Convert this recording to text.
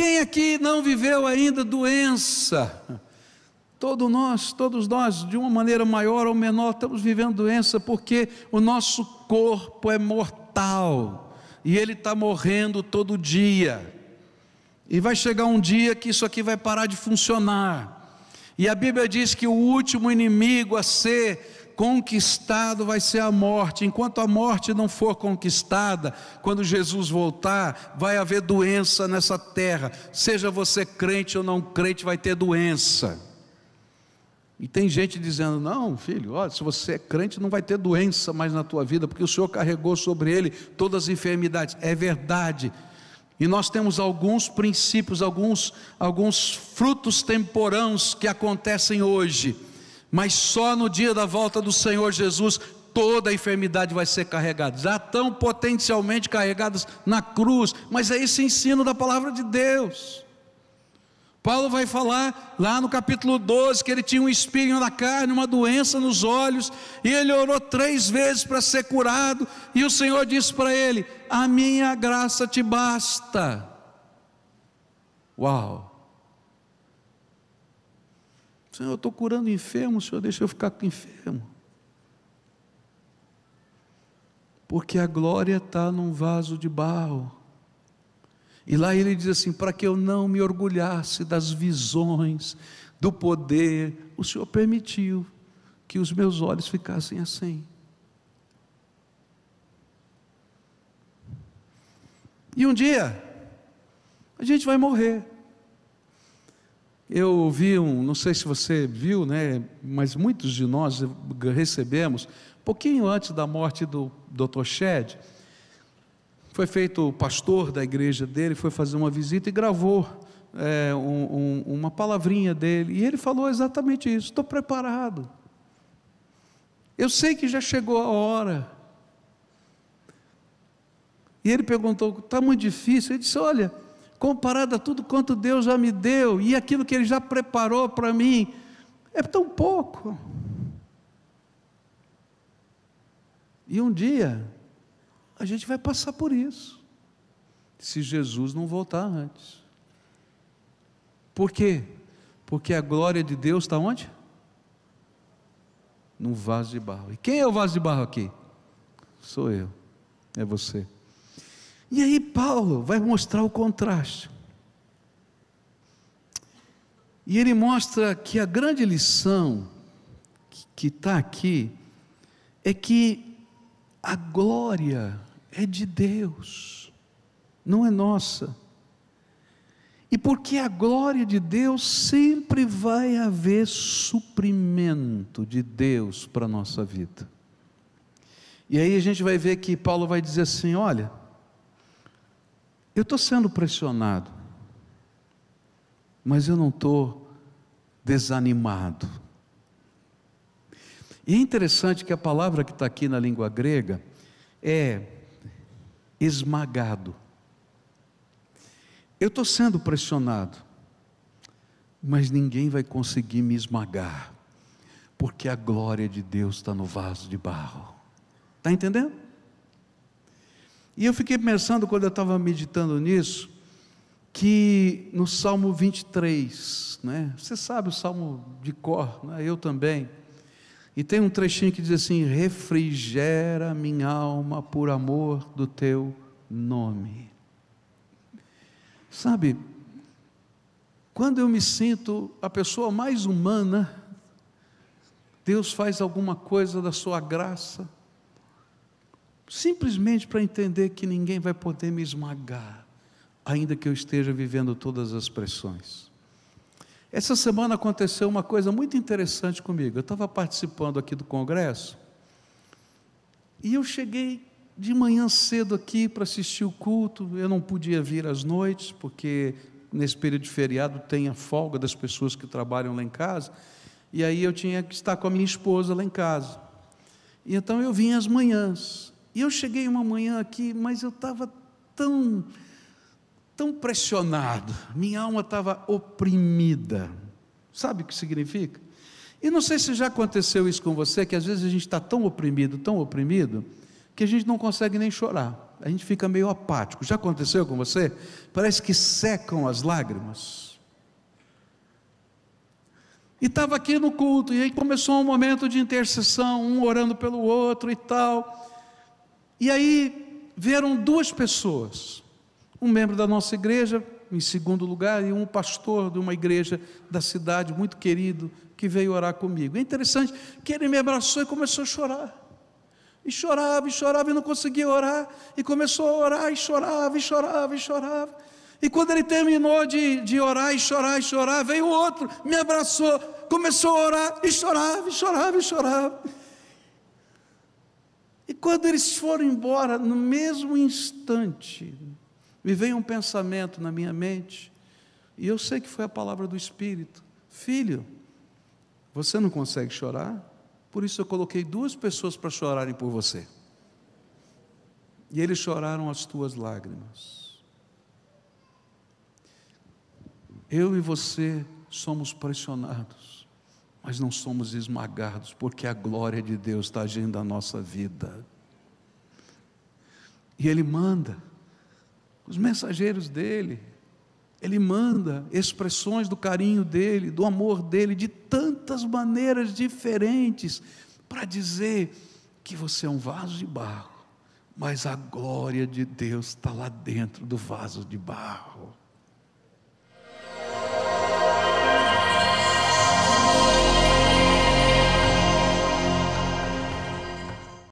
Quem aqui não viveu ainda doença? Todo nós, todos nós, de uma maneira maior ou menor, estamos vivendo doença porque o nosso corpo é mortal e ele está morrendo todo dia. E vai chegar um dia que isso aqui vai parar de funcionar. E a Bíblia diz que o último inimigo a ser conquistado vai ser a morte. Enquanto a morte não for conquistada, quando Jesus voltar, vai haver doença nessa terra. Seja você crente ou não crente, vai ter doença. E tem gente dizendo: não, filho, olha, se você é crente, não vai ter doença mais na tua vida, porque o Senhor carregou sobre ele todas as enfermidades. É verdade. E nós temos alguns princípios, alguns, alguns frutos temporãos que acontecem hoje mas só no dia da volta do Senhor Jesus toda a enfermidade vai ser carregada. Já tão potencialmente carregadas na cruz, mas é esse ensino da palavra de Deus. Paulo vai falar lá no capítulo 12 que ele tinha um espinho na carne, uma doença nos olhos, e ele orou três vezes para ser curado, e o Senhor disse para ele: A minha graça te basta. Uau! Senhor, eu estou curando enfermo, Senhor, deixa eu ficar com enfermo. Porque a glória está num vaso de barro. E lá ele diz assim: para que eu não me orgulhasse das visões, do poder, o Senhor permitiu que os meus olhos ficassem assim. E um dia, a gente vai morrer. Eu vi um, não sei se você viu, né, mas muitos de nós recebemos, pouquinho antes da morte do Dr. Shed, foi feito o pastor da igreja dele, foi fazer uma visita e gravou é, um, um, uma palavrinha dele. E ele falou exatamente isso: estou preparado. Eu sei que já chegou a hora. E ele perguntou: está muito difícil? Ele disse: olha, comparado a tudo quanto Deus já me deu e aquilo que Ele já preparou para mim, é tão pouco. E um dia, a gente vai passar por isso, se Jesus não voltar antes. Por quê? Porque a glória de Deus está onde? Num vaso de barro. E quem é o vaso de barro aqui? Sou eu, é você. E aí, Paulo vai mostrar o contraste. E ele mostra que a grande lição que está aqui é que a glória é de Deus, não é nossa. E porque a glória de Deus sempre vai haver suprimento de Deus para a nossa vida. E aí a gente vai ver que Paulo vai dizer assim: olha, eu estou sendo pressionado, mas eu não estou desanimado. E é interessante que a palavra que está aqui na língua grega é esmagado. Eu estou sendo pressionado, mas ninguém vai conseguir me esmagar, porque a glória de Deus está no vaso de barro. Está entendendo? E eu fiquei pensando, quando eu estava meditando nisso, que no Salmo 23, né? você sabe o Salmo de cor, né? eu também, e tem um trechinho que diz assim: Refrigera minha alma por amor do teu nome. Sabe, quando eu me sinto a pessoa mais humana, Deus faz alguma coisa da sua graça, simplesmente para entender que ninguém vai poder me esmagar, ainda que eu esteja vivendo todas as pressões. Essa semana aconteceu uma coisa muito interessante comigo. Eu estava participando aqui do congresso e eu cheguei de manhã cedo aqui para assistir o culto. Eu não podia vir às noites, porque nesse período de feriado tem a folga das pessoas que trabalham lá em casa. E aí eu tinha que estar com a minha esposa lá em casa. E então eu vim às manhãs. E eu cheguei uma manhã aqui, mas eu estava tão, tão pressionado, minha alma estava oprimida. Sabe o que significa? E não sei se já aconteceu isso com você, que às vezes a gente está tão oprimido, tão oprimido, que a gente não consegue nem chorar. A gente fica meio apático. Já aconteceu com você? Parece que secam as lágrimas. E estava aqui no culto, e aí começou um momento de intercessão, um orando pelo outro e tal. E aí vieram duas pessoas, um membro da nossa igreja, em segundo lugar, e um pastor de uma igreja da cidade, muito querido, que veio orar comigo. É interessante que ele me abraçou e começou a chorar. E chorava, e chorava, e não conseguia orar. E começou a orar, e chorava, e chorava, e chorava. E quando ele terminou de, de orar, e chorar, e chorar, veio outro, me abraçou, começou a orar, e chorava, e chorava, e chorava. E quando eles foram embora, no mesmo instante, me veio um pensamento na minha mente, e eu sei que foi a palavra do Espírito: Filho, você não consegue chorar? Por isso eu coloquei duas pessoas para chorarem por você. E eles choraram as tuas lágrimas. Eu e você somos pressionados mas não somos esmagados, porque a glória de Deus está agindo na nossa vida. E Ele manda os mensageiros dele, Ele manda expressões do carinho dele, do amor dele, de tantas maneiras diferentes, para dizer que você é um vaso de barro, mas a glória de Deus está lá dentro do vaso de barro.